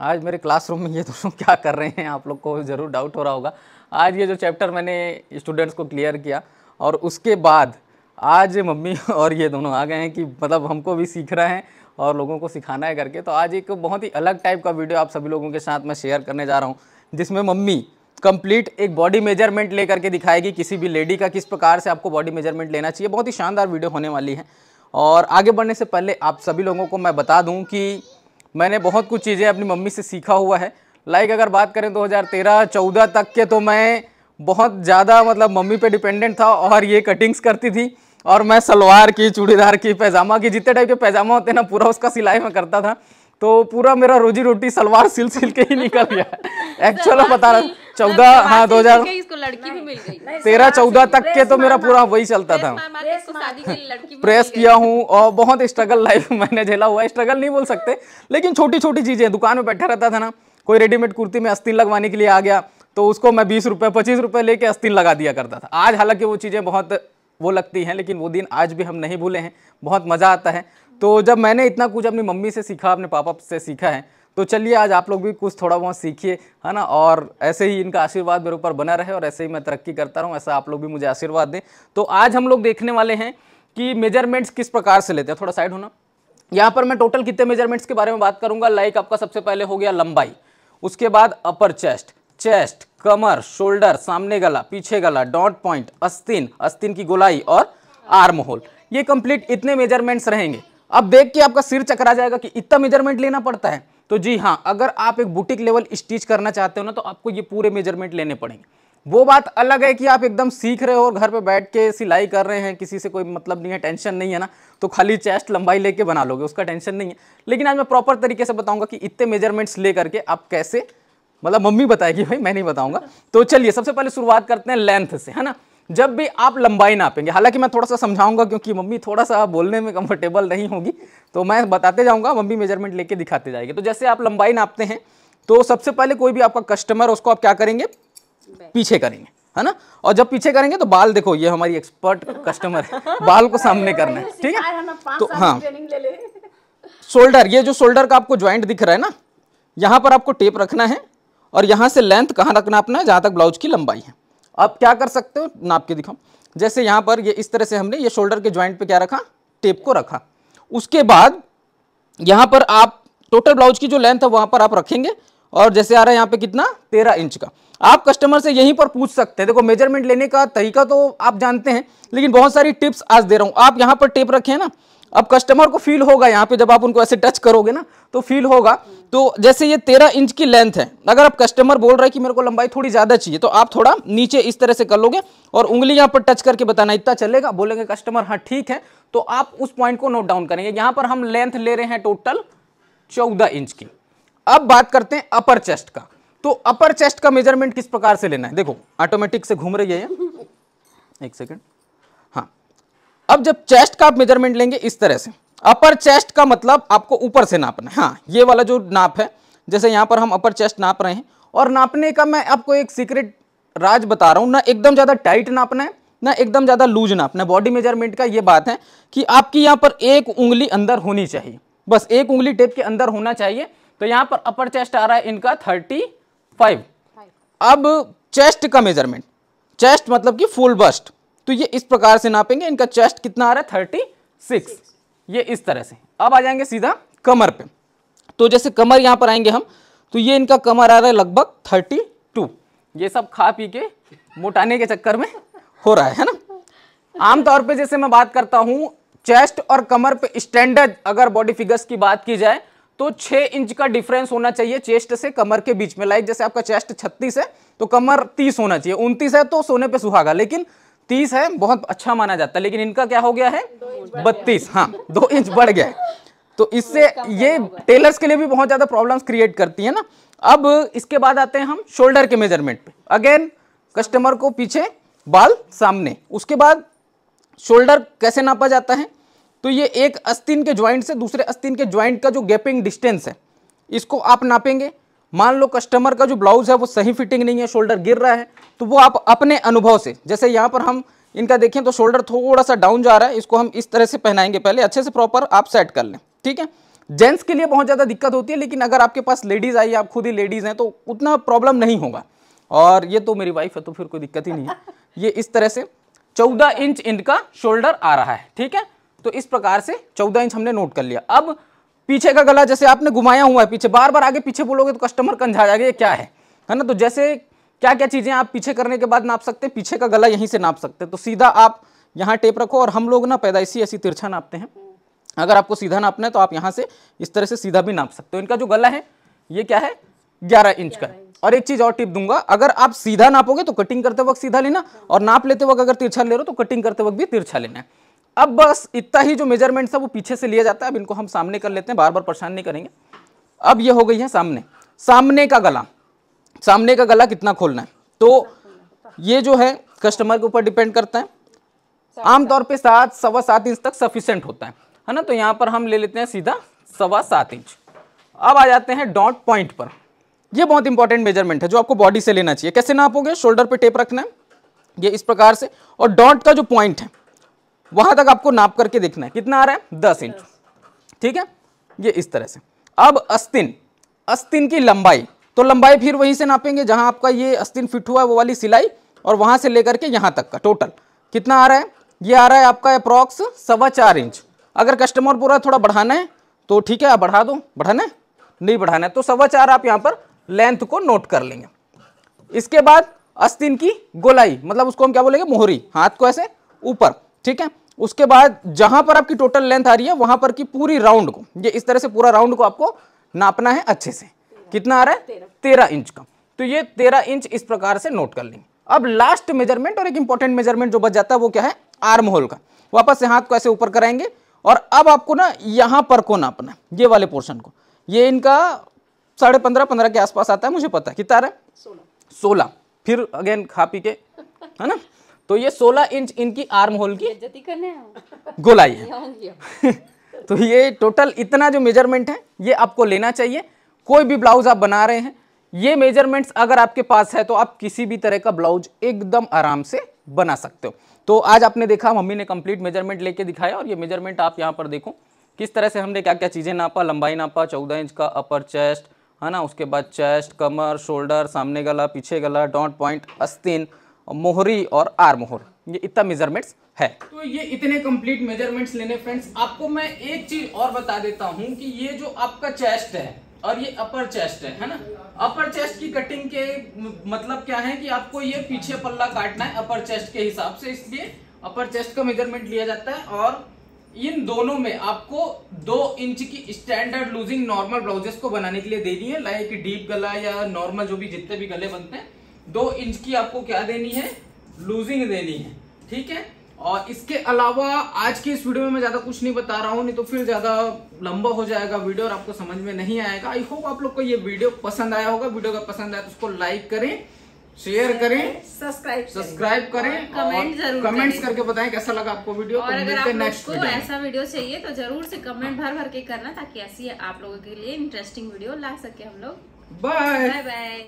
आज मेरे क्लासरूम में ये दोस्तों क्या कर रहे हैं आप लोग को ज़रूर डाउट हो रहा होगा आज ये जो चैप्टर मैंने स्टूडेंट्स को क्लियर किया और उसके बाद आज मम्मी और ये दोनों आ गए हैं कि मतलब हमको भी सीख रहे हैं और लोगों को सिखाना है करके तो आज एक बहुत ही अलग टाइप का वीडियो आप सभी लोगों के साथ मैं शेयर करने जा रहा हूँ जिसमें मम्मी कंप्लीट एक बॉडी मेजरमेंट लेकर के दिखाएगी किसी भी लेडी का किस प्रकार से आपको बॉडी मेजरमेंट लेना चाहिए बहुत ही शानदार वीडियो होने वाली है और आगे बढ़ने से पहले आप सभी लोगों को मैं बता दूं कि मैंने बहुत कुछ चीज़ें अपनी मम्मी से सीखा हुआ है लाइक अगर बात करें 2013-14 तक के तो मैं बहुत ज़्यादा मतलब मम्मी पे डिपेंडेंट था और ये कटिंग्स करती थी और मैं सलवार की चूड़ीदार की पैजामा की जितने टाइप के पैजामा होते हैं ना पूरा उसका सिलाई में करता था तो पूरा मेरा रोजी रोटी सलवार सिल सिल के ही निकल गया एक्चुअल बता रहा चौदह हाँ दो हजार तेरह चौदह तक के तो मेरा पूरा वही चलता था प्रेस किया हूँ और बहुत स्ट्रगल लाइफ मैंने झेला हुआ स्ट्रगल नहीं बोल सकते लेकिन छोटी छोटी चीज़ें दुकान में बैठा रहता था ना कोई रेडीमेड कुर्ती में अस्तिन लगवाने के लिए आ गया तो उसको मैं बीस रुपये पच्चीस रुपये लेके अस्तिन लगा दिया करता था आज हालांकि वो चीज़ें बहुत वो लगती हैं लेकिन वो दिन आज भी हम नहीं भूले हैं बहुत मज़ा आता है तो जब मैंने इतना कुछ अपनी मम्मी से सीखा अपने पापा से सीखा है तो चलिए आज आप लोग भी कुछ थोड़ा बहुत सीखिए है ना और ऐसे ही इनका आशीर्वाद मेरे ऊपर बना रहे और ऐसे ही मैं तरक्की करता रहूँ ऐसा आप लोग भी मुझे आशीर्वाद दें तो आज हम लोग देखने वाले हैं कि मेजरमेंट्स किस प्रकार से लेते हैं थोड़ा साइड होना यहाँ पर मैं टोटल कितने मेजरमेंट्स के बारे में बात करूंगा लाइक आपका सबसे पहले हो गया लंबाई उसके बाद अपर चेस्ट चेस्ट कमर शोल्डर सामने गला पीछे गला डॉट पॉइंट अस्तिन अस्तिन की गोलाई और आर्म होल ये कंप्लीट इतने मेजरमेंट्स रहेंगे अब देख के आपका सिर चकरा जाएगा कि इतना मेजरमेंट लेना पड़ता है तो जी हाँ अगर आप एक बुटीक लेवल स्टिच करना चाहते हो ना तो आपको ये पूरे मेजरमेंट लेने पड़ेंगे वो बात अलग है कि आप एकदम सीख रहे हो और घर पे बैठ के सिलाई कर रहे हैं किसी से कोई मतलब नहीं है टेंशन नहीं है ना तो खाली चेस्ट लंबाई लेके बना लोगे उसका टेंशन नहीं है लेकिन आज मैं प्रॉपर तरीके से बताऊंगा कि इतने मेजरमेंट्स ले करके आप कैसे मतलब मम्मी बताएगी भाई मैं नहीं बताऊंगा तो चलिए सबसे पहले शुरुआत करते हैं लेंथ से है ना जब भी आप लंबाई नापेंगे हालांकि मैं थोड़ा सा समझाऊंगा क्योंकि मम्मी थोड़ा सा बोलने में कंफर्टेबल नहीं होगी तो मैं बताते जाऊंगा मम्मी मेजरमेंट लेके दिखाते जाएंगे तो जैसे आप लंबाई नापते हैं तो सबसे पहले कोई भी आपका कस्टमर उसको आप क्या करेंगे पीछे करेंगे है ना और जब पीछे करेंगे तो बाल देखो ये हमारी एक्सपर्ट कस्टमर है बाल को सामने करना है ठीक है तो हाँ शोल्डर ये जो शोल्डर का आपको ज्वाइंट दिख रहा है ना यहाँ पर आपको टेप रखना है और यहाँ से लेंथ कहाँ रखना अपना जहाँ तक ब्लाउज की लंबाई है अब क्या कर सकते हो नाप के दिखाओ जैसे यहां पर ये इस तरह से हमने ये शोल्डर के ज्वाइंट पे क्या रखा टेप को रखा उसके बाद यहां पर आप टोटल ब्लाउज की जो लेंथ है वहां पर आप रखेंगे और जैसे आ रहा है यहाँ पे कितना तेरह इंच का आप कस्टमर से यहीं पर पूछ सकते हैं देखो मेजरमेंट लेने का तरीका तो आप जानते हैं लेकिन बहुत सारी टिप्स आज दे रहा हूं आप यहाँ पर टेप रखें ना अब कस्टमर को फील होगा यहाँ पे जब आप उनको ऐसे टच करोगे ना तो फील होगा तो जैसे ये तेरह इंच की लेंथ है अगर आप कस्टमर बोल रहे हैं कि मेरे को लंबाई थोड़ी ज़्यादा चाहिए तो आप थोड़ा नीचे इस तरह से कर लोगे और उंगली यहाँ पर टच करके बताना इतना चलेगा बोलेंगे कस्टमर हाँ ठीक है तो आप उस पॉइंट को नोट डाउन करेंगे यहाँ पर हम लेंथ ले रहे हैं टोटल चौदह इंच की अब बात करते हैं अपर चेस्ट का तो अपर चेस्ट का मेजरमेंट किस प्रकार से लेना है देखो ऑटोमेटिक से घूम रही है एक सेकेंड अब जब चेस्ट का आप मेजरमेंट लेंगे इस तरह से अपर चेस्ट का मतलब आपको ऊपर से नापना है हाँ ये वाला जो नाप है जैसे यहाँ पर हम अपर चेस्ट नाप रहे हैं और नापने का मैं आपको एक सीक्रेट राज बता रहा हूँ ना एकदम ज़्यादा टाइट नापना है ना एकदम ज़्यादा लूज नापना है बॉडी मेजरमेंट का ये बात है कि आपकी यहाँ पर एक उंगली अंदर होनी चाहिए बस एक उंगली टेप के अंदर होना चाहिए तो यहाँ पर अपर चेस्ट आ रहा है इनका थर्टी फाइव अब चेस्ट का मेजरमेंट चेस्ट मतलब कि फुल बस्ट तो ये इस प्रकार से नापेंगे इनका चेस्ट कितना आ रहा है थर्टी सिक्स ये इस तरह से अब आ जाएंगे सीधा कमर पे तो जैसे कमर यहाँ पर आएंगे हम तो ये इनका कमर आ रहा है लगभग थर्टी टू ये सब खा पी के मोटाने के चक्कर में हो रहा है, है ना आमतौर पर जैसे मैं बात करता हूँ चेस्ट और कमर पे स्टैंडर्ड अगर बॉडी फिगर्स की बात की जाए तो छः इंच का डिफरेंस होना चाहिए चेस्ट से कमर के बीच में लाइक जैसे आपका चेस्ट छत्तीस है तो कमर तीस होना चाहिए उनतीस है तो सोने पे सुहागा लेकिन तीस है बहुत अच्छा माना जाता है लेकिन इनका क्या हो गया है बत्तीस हाँ दो इंच बढ़ गया है तो इससे ये टेलर्स के लिए भी बहुत ज़्यादा प्रॉब्लम्स क्रिएट करती है ना अब इसके बाद आते हैं हम शोल्डर के मेजरमेंट पे अगेन कस्टमर को पीछे बाल सामने उसके बाद शोल्डर कैसे नापा जाता है तो ये एक अस्तिन के ज्वाइंट से दूसरे अस्तिन के ज्वाइंट का जो गैपिंग डिस्टेंस है इसको आप नापेंगे मान लो कस्टमर का जो ब्लाउज है वो सही फिटिंग नहीं है शोल्डर गिर रहा है तो वो आप अपने अनुभव से जैसे यहाँ पर हम इनका देखें तो शोल्डर थोड़ा सा डाउन जा रहा है इसको हम इस तरह से पहनाएंगे पहले अच्छे से प्रॉपर आप सेट कर लें ठीक है जेंट्स के लिए बहुत ज़्यादा दिक्कत होती है लेकिन अगर आपके पास लेडीज़ आई आप खुद ही लेडीज़ हैं तो उतना प्रॉब्लम नहीं होगा और ये तो मेरी वाइफ है तो फिर कोई दिक्कत ही नहीं है ये इस तरह से चौदह इंच इनका शोल्डर आ रहा है ठीक है तो इस प्रकार से चौदह इंच हमने नोट कर लिया अब पीछे का गला जैसे आपने घुमाया हुआ है पीछे बार बार आगे पीछे बोलोगे तो कस्टमर कंझा जाएगा ये क्या है है ना तो जैसे क्या क्या चीज़ें आप पीछे करने के बाद नाप सकते हैं पीछे का गला यहीं से नाप सकते हैं तो सीधा आप यहाँ टेप रखो और हम लोग ना पैदाइशी ऐसी तिरछा नापते हैं अगर आपको सीधा नापना है तो आप यहाँ से इस तरह से सीधा भी नाप सकते हो इनका जो गला है ये क्या है ग्यारह इंच का और एक चीज़ और टिप दूंगा अगर आप सीधा नापोगे तो कटिंग करते वक्त सीधा लेना और नाप लेते वक्त अगर तिरछा ले रहे हो तो कटिंग करते वक्त भी तिरछा लेना है अब बस इतना ही जो मेजरमेंट था वो पीछे से लिया जाता है अब इनको हम सामने कर लेते हैं बार बार परेशान नहीं करेंगे अब ये हो गई है सामने सामने का गला सामने का गला कितना खोलना है तो ये जो है कस्टमर के ऊपर डिपेंड करता है आमतौर पर सात सवा सात इंच तक सफिशेंट होता है है ना तो यहाँ पर हम ले लेते हैं सीधा सवा सात इंच अब आ जाते हैं डॉट पॉइंट पर यह बहुत इंपॉर्टेंट मेजरमेंट है जो आपको बॉडी से लेना चाहिए कैसे नापोगे शोल्डर पे टेप रखना है ये इस प्रकार से और डॉट का जो पॉइंट है वहां तक आपको नाप करके देखना है कितना आ रहा है दस इंच ठीक है ये इस तरह से अब अस्तिन अस्तिन की लंबाई तो लंबाई फिर वहीं से नापेंगे जहां आपका ये अस्तिन फिट हुआ है वो वाली सिलाई और वहां से लेकर के यहां तक का टोटल कितना आ रहा है ये आ रहा है आपका अप्रॉक्स सवा चार इंच अगर कस्टमर पूरा थोड़ा बढ़ाना है तो ठीक है आप बढ़ा दो बढ़ाना है नहीं बढ़ाना है तो सवा चार आप यहाँ पर लेंथ को नोट कर लेंगे इसके बाद अस्तिन की गोलाई मतलब उसको हम क्या बोलेंगे मोहरी हाथ को ऐसे ऊपर ठीक है उसके बाद जहां पर आपकी टोटल लेंथ आ रही है वहां पर की पूरी राउंड को ये इस तरह से पूरा राउंड को आपको नापना है अच्छे से कितना आ रहा है तेरह इंच का तो ये तेरह इंच इस प्रकार से नोट कर लेंगे अब लास्ट मेजरमेंट और एक इंपॉर्टेंट मेजरमेंट जो बच जाता है वो क्या है आर्म होल का वापस से हाथ को ऐसे ऊपर कराएंगे और अब आपको ना यहाँ पर को नापना ये वाले पोर्शन को ये इनका साढ़े पंद्रह पंद्रह के आसपास आता है मुझे पता है कितना आ रहा है सोलह सोलह फिर अगेन खा पी के है ना तो ये 16 इंच इनकी आर्म होल की गोलाई है तो ये टोटल इतना जो मेजरमेंट है ये आपको लेना चाहिए कोई भी ब्लाउज आप बना रहे हैं ये मेजरमेंट्स अगर आपके पास है तो आप किसी भी तरह का ब्लाउज एकदम आराम से बना सकते हो तो आज आपने देखा मम्मी ने कंप्लीट मेजरमेंट लेके दिखाया और ये मेजरमेंट आप यहाँ पर देखो किस तरह से हमने क्या क्या चीज़ें नापा लंबाई नापा चौदह इंच का अपर चेस्ट है ना उसके बाद चेस्ट कमर शोल्डर सामने गला पीछे गला डॉट पॉइंट अस्तिन मोहरी और आर मोहर ये इतना मेजरमेंट्स है तो ये इतने कंप्लीट मेजरमेंट्स लेने फ्रेंड्स आपको मैं एक चीज और बता देता हूँ कि ये जो आपका चेस्ट है और ये अपर चेस्ट है है ना अपर चेस्ट की कटिंग के मतलब क्या है कि आपको ये पीछे पल्ला काटना है अपर चेस्ट के हिसाब से इसलिए अपर चेस्ट का मेजरमेंट लिया जाता है और इन दोनों में आपको दो इंच की स्टैंडर्ड लूजिंग नॉर्मल ब्लाउजेस को बनाने के लिए देनी है लाइक डीप गला या नॉर्मल जो भी जितने भी गले बनते हैं दो इंच की आपको क्या देनी है लूजिंग देनी है ठीक है और इसके अलावा आज की इस वीडियो में मैं ज़्यादा कुछ नहीं बता रहा हूँ नहीं तो फिर ज़्यादा लंबा हो जाएगा वीडियो और आपको समझ में नहीं आएगा आई होप आप लोग को ये वीडियो पसंद आया होगा वीडियो का पसंद आया तो उसको लाइक करें शेयर करें सब्सक्राइब सब्सक्राइब करें कमेंट जरूर कमेंट्स करके बताएं कैसा लगा आपको वीडियो और तो अगर आपको वीडियो ऐसा वीडियो चाहिए तो जरूर से कमेंट भर भर के करना ताकि ऐसी आप लोगों के लिए इंटरेस्टिंग वीडियो ला सके हम लोग बाय बाय